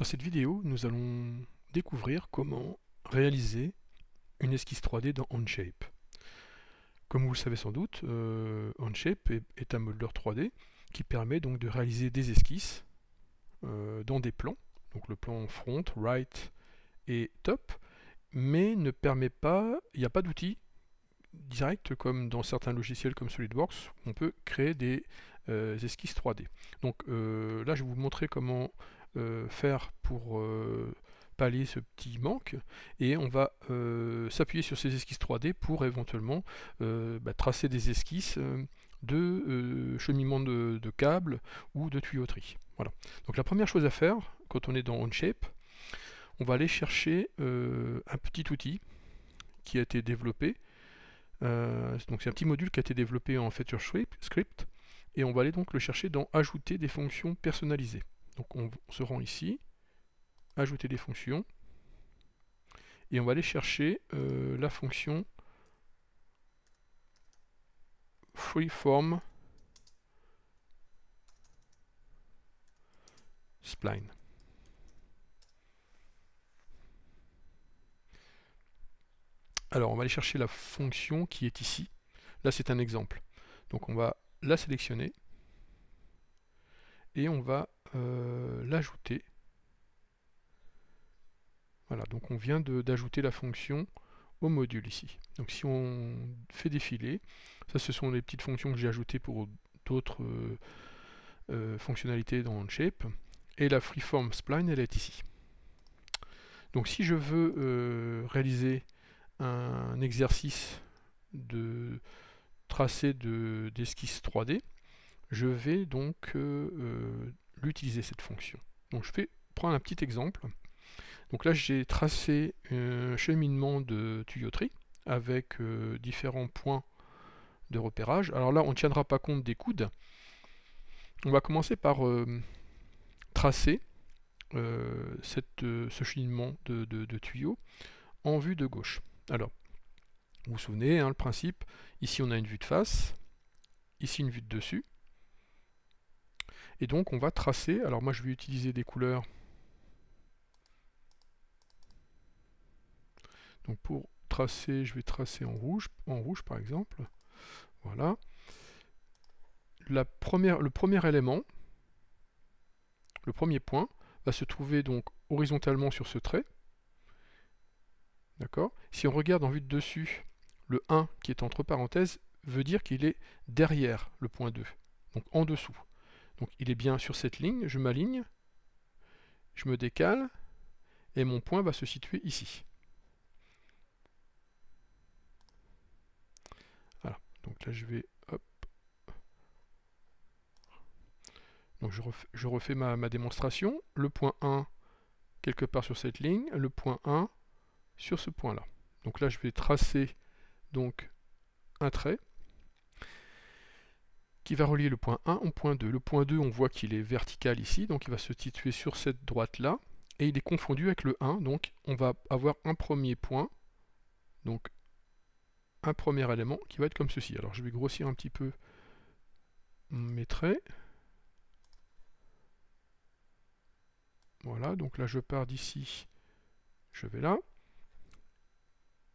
Dans cette vidéo, nous allons découvrir comment réaliser une esquisse 3D dans Onshape. Comme vous le savez sans doute, Onshape euh, est, un modeler 3D qui permet donc de réaliser des esquisses euh, dans des plans, donc le plan front, right et top, mais ne permet pas, il n'y a pas d'outils direct comme dans certains logiciels comme SolidWorks, on peut créer des euh, esquisses 3D. Donc là, je vais vous montrer comment euh, faire pour euh, pallier ce petit manque et on va euh, s'appuyer sur ces esquisses 3D pour éventuellement bah, tracer des esquisses de cheminement de, câbles ou de tuyauterie. Voilà. Donc la première chose à faire quand on est dans OnShape, on va aller chercher un petit outil qui a été développé. donc c'est un petit module qui a été développé en Feature Script et on va aller donc le chercher dans Ajouter des fonctions personnalisées. Donc on, se rend ici, ajouter des fonctions, et on va aller chercher euh, la fonction freeform spline. Alors on va aller chercher la fonction qui est ici. Là c'est un exemple. Donc on va la sélectionner et on va euh, l'ajouter. Voilà, donc on vient d'ajouter la fonction au module ici. Donc si on fait défiler, ça ce sont les petites fonctions que j'ai ajoutées pour d'autres euh, euh, fonctionnalités dans Shape. Et la freeform spline, elle est ici. Donc si je veux réaliser un exercice de tracé d'esquisse 3D, je vais donc euh, euh, l'utiliser cette fonction. Donc je vais prendre un petit exemple. Donc là j'ai tracé un cheminement de tuyauterie avec euh, différents points de repérage. Alors là on ne tiendra pas compte des coudes. On va commencer par tracer cette, ce cheminement de, de, tuyaux en vue de gauche. Alors, vous vous souvenez, hein, le principe, ici on a une vue de face, ici une vue de dessus, et donc on va tracer, alors moi je vais utiliser des couleurs. Donc pour tracer, je vais tracer en rouge, en rouge par exemple. Voilà. La première, le premier élément, le premier point, va se trouver donc horizontalement sur ce trait. D'accord Si on regarde en vue de dessus, le 1 qui est entre parenthèses veut dire qu'il est derrière le point 2, donc en dessous. Donc il est bien sur cette ligne, je m'aligne, je me décale, et mon point va se situer ici. Voilà, donc là je vais... Hop. Donc je refais, ma, démonstration. Le point 1 quelque part sur cette ligne, le point 1 sur ce point-là. Donc là, je vais tracer donc un trait qui va relier le point 1 au point 2. Le point 2, on voit qu'il est vertical ici, donc il va se situer sur cette droite-là, et il est confondu avec le 1, donc on va avoir un premier point, donc un premier élément qui va être comme ceci. Alors je vais grossir un petit peu mes traits. Voilà, donc là je pars d'ici, je vais là.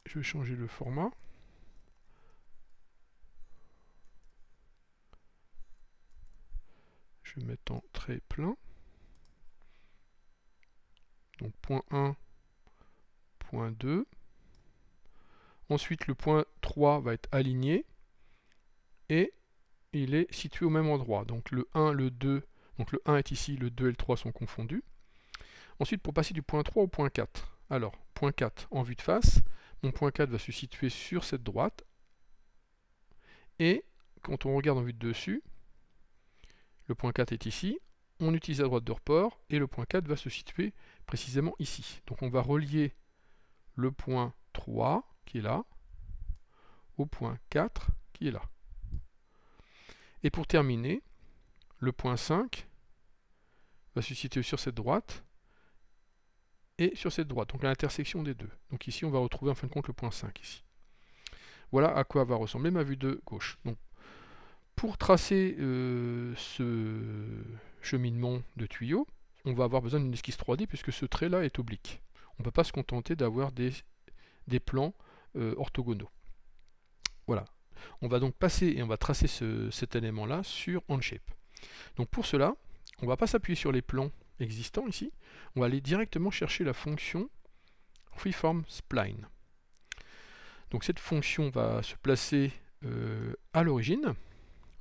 Je vais changer le format. Je vais mettre en trait plein. Donc point 1, point 2. Ensuite, le point 3 va être aligné et il est situé au même endroit. Donc le 1, le 2, donc le 1 est ici, le 2 et le 3 sont confondus. Ensuite, pour passer du point 3 au point 4, alors point 4 en vue de face, mon point 4 va se situer sur cette droite. Et quand on regarde en vue de dessus, le point 4 est ici, on utilise la droite de report et le point 4 va se situer précisément ici. Donc on va relier le point 3 qui est là au point 4 qui est là. Et pour terminer, le point 5 va se situer sur cette droite et sur cette droite, donc à l'intersection des deux. Donc ici on va retrouver en fin de compte le point 5 ici. Voilà à quoi va ressembler ma vue de gauche pour tracer euh, ce cheminement de tuyau, on va avoir besoin d'une esquisse 3D puisque ce trait là est oblique. On ne peut pas se contenter d'avoir des, plans euh, orthogonaux. Voilà. On va donc passer et on va tracer cet élément là sur HandShape. Donc pour cela, on ne va pas s'appuyer sur les plans existants ici, on va aller directement chercher la fonction freeform spline. Donc cette fonction va se placer euh, à l'origine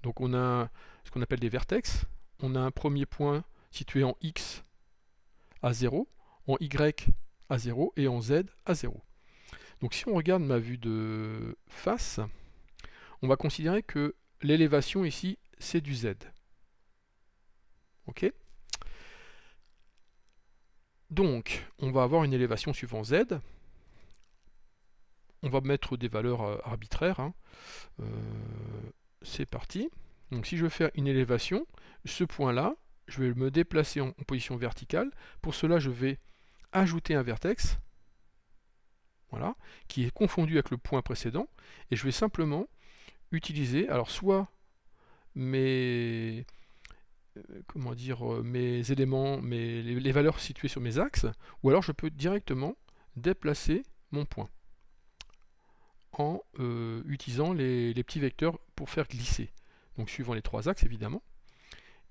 donc on a ce qu'on appelle des vertex. On a un premier point situé en x à 0, en y à 0 et en z à 0. Donc si on regarde ma vue de face, on va considérer que l'élévation ici, c'est du z. Ok Donc, on va avoir une élévation suivant z. On va mettre des valeurs euh, arbitraires. Hein. Euh, c'est parti. Donc si je veux faire une élévation, ce point-là, je vais me déplacer en, position verticale. Pour cela, je vais ajouter un vertex, voilà, qui est confondu avec le point précédent, et je vais simplement utiliser, alors soit mes, euh, comment dire, euh, mes éléments, mes, les, valeurs situées sur mes axes, ou alors je peux directement déplacer mon point en euh, utilisant les, petits vecteurs pour faire glisser. Donc suivant les trois axes évidemment.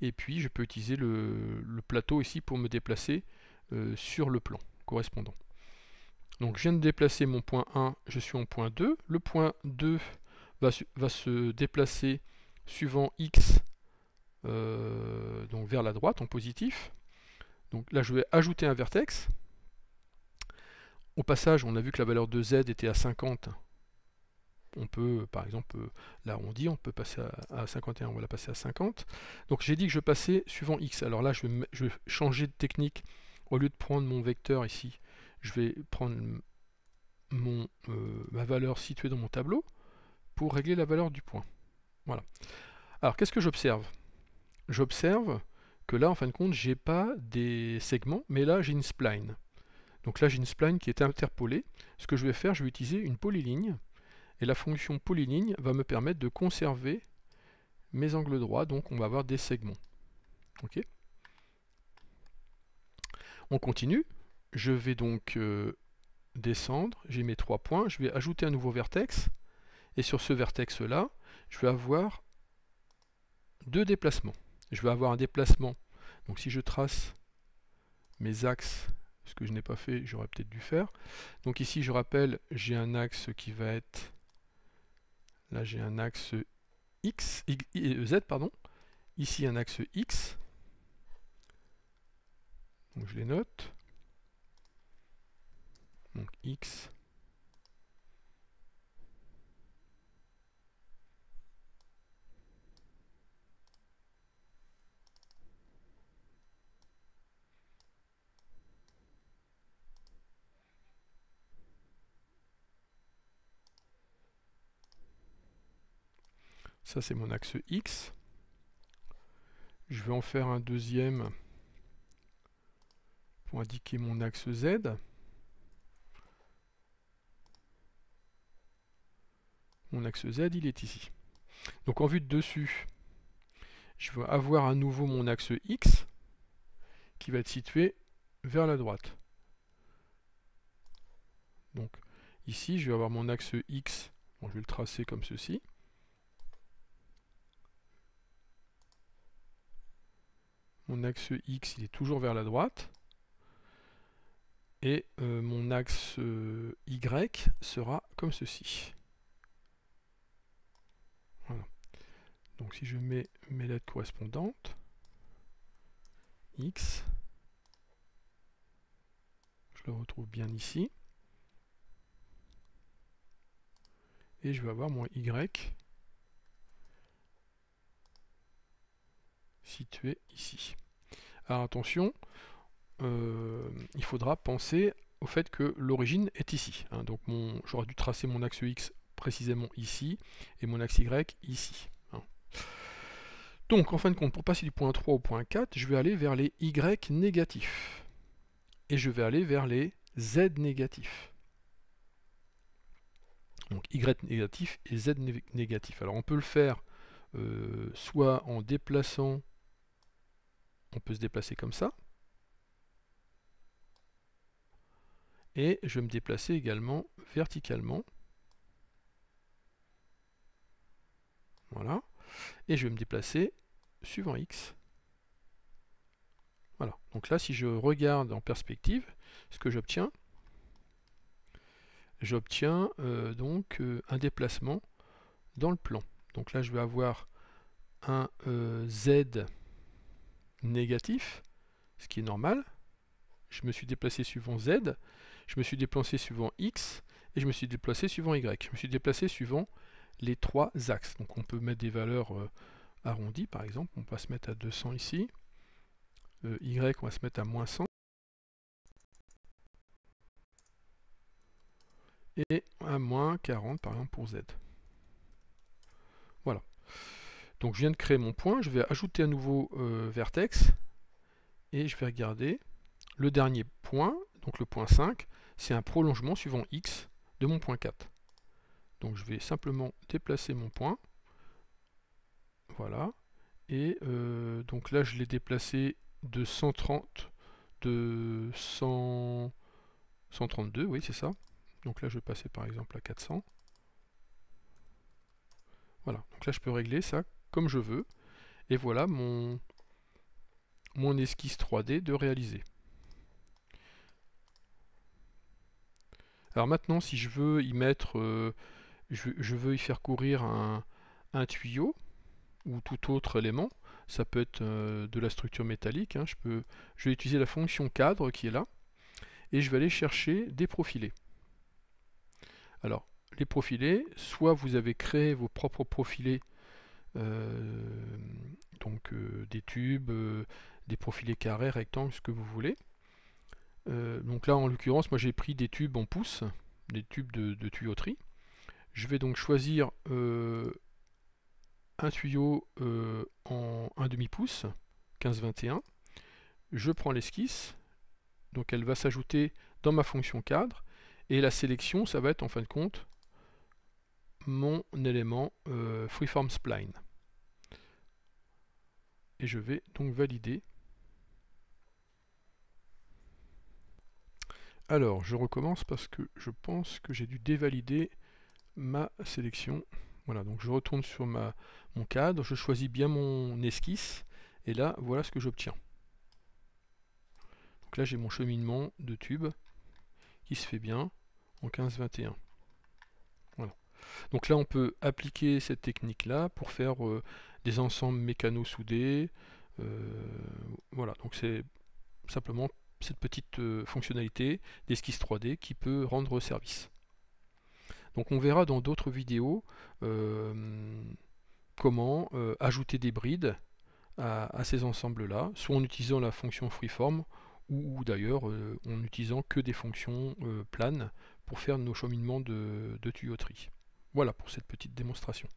Et puis je peux utiliser le, plateau ici pour me déplacer euh, sur le plan correspondant. Donc je viens de déplacer mon point 1, je suis en point 2. Le point 2 va, se déplacer suivant x euh, donc vers la droite en positif. Donc là je vais ajouter un vertex. Au passage on a vu que la valeur de z était à 50 on peut, par exemple, euh, l'arrondir, on on peut passer à, 51, on va la passer à 50. Donc j'ai dit que je passais suivant x. Alors là, je vais, je vais, changer de technique. Au lieu de prendre mon vecteur ici, je vais prendre euh, ma valeur située dans mon tableau pour régler la valeur du point. Voilà. Alors qu'est-ce que j'observe J'observe que là, en fin de compte, j'ai pas des segments, mais là j'ai une spline. Donc là j'ai une spline qui est interpolée. Ce que je vais faire, je vais utiliser une polyligne et la fonction polyligne va me permettre de conserver mes angles droits, donc on va avoir des segments. Ok On continue. Je vais donc euh, descendre, j'ai mes trois points, je vais ajouter un nouveau vertex, et sur ce vertex là, je vais avoir deux déplacements. Je vais avoir un déplacement, donc si je trace mes axes, ce que je n'ai pas fait, j'aurais peut-être dû faire. Donc ici, je rappelle, j'ai un axe qui va être Là, j'ai un axe X, euh, Z, pardon. Ici, un axe X. Donc, je les note. Donc, X. Ça, c'est mon axe X. Je vais en faire un deuxième pour indiquer mon axe Z. Mon axe Z, il est ici. Donc en vue de dessus, je vais avoir à nouveau mon axe X qui va être situé vers la droite. Donc ici, je vais avoir mon axe X, je vais le tracer comme ceci. Mon axe X, il est toujours vers la droite. Et euh, mon axe euh, Y sera comme ceci. Donc si je mets mes lettres correspondantes, X, je le retrouve bien ici. Et je vais avoir mon Y situé ici. Alors attention, euh, il faudra penser au fait que l'origine est ici. Hein. donc j'aurais dû tracer mon axe X précisément ici et mon axe Y ici. Hein. Donc en fin de compte, pour passer du point 3 au point 4, je vais aller vers les Y négatifs. Et je vais aller vers les Z négatifs. Donc Y négatif et Z négatif. Alors on peut le faire euh, soit en déplaçant on peut se déplacer comme ça. Et je vais me déplacer également verticalement. Voilà. Et je vais me déplacer suivant X. Voilà. Donc là, si je regarde en perspective, ce que j'obtiens, j'obtiens euh, donc euh, un déplacement dans le plan. Donc là, je vais avoir un euh, Z négatif, ce qui est normal. Je me suis déplacé suivant Z, je me suis déplacé suivant X, et je me suis déplacé suivant Y. Je me suis déplacé suivant les trois axes. Donc on peut mettre des valeurs euh, arrondies par exemple, on va se mettre à 200 ici, euh, Y on va se mettre à moins 100, et à moins 40 par exemple pour Z. Voilà. Donc je viens de créer mon point, je vais ajouter à nouveau euh, vertex, et je vais regarder le dernier point, donc le point 5, c'est un prolongement suivant x de mon point 4. Donc je vais simplement déplacer mon point, voilà, et euh, donc là je l'ai déplacé de 130, de 132, oui c'est ça, donc là je vais passer par exemple à 400, voilà, donc là je peux régler ça comme je veux. Et voilà mon, mon esquisse 3D de réaliser. Alors maintenant, si je veux y mettre, euh, je, veux y faire courir un, un, tuyau ou tout autre élément, ça peut être euh, de la structure métallique, hein, je, peux, je vais utiliser la fonction cadre qui est là, et je vais aller chercher des profilés. Alors, les profilés, soit vous avez créé vos propres profilés euh, donc euh, des tubes, euh, des profilés carrés, rectangles, ce que vous voulez. donc là en l'occurrence moi j'ai pris des tubes en pouces, des tubes de, tuyauterie. Je vais donc choisir un tuyau en 1 demi-pouce, 15-21. Je prends l'esquisse, donc elle va s'ajouter dans ma fonction cadre, et la sélection, ça va être en fin de compte mon élément freeform spline et je vais donc valider. Alors, je recommence parce que je pense que j'ai dû dévalider ma sélection. Voilà, donc je retourne sur ma, mon cadre, je choisis bien mon esquisse, et là, voilà ce que j'obtiens. Donc là, j'ai mon cheminement de tube qui se fait bien en 15-21. Voilà. Donc là, on peut appliquer cette technique-là pour faire euh, des ensembles mécano soudés. Euh, voilà, donc c'est simplement cette petite euh, fonctionnalité d'esquisse 3D qui peut rendre service. Donc on verra dans d'autres vidéos euh, comment ajouter des brides à, ces ensembles-là, soit en utilisant la fonction freeform, ou, d'ailleurs en n'utilisant que des fonctions planes pour faire nos cheminements de tuyauterie. Voilà pour cette petite démonstration.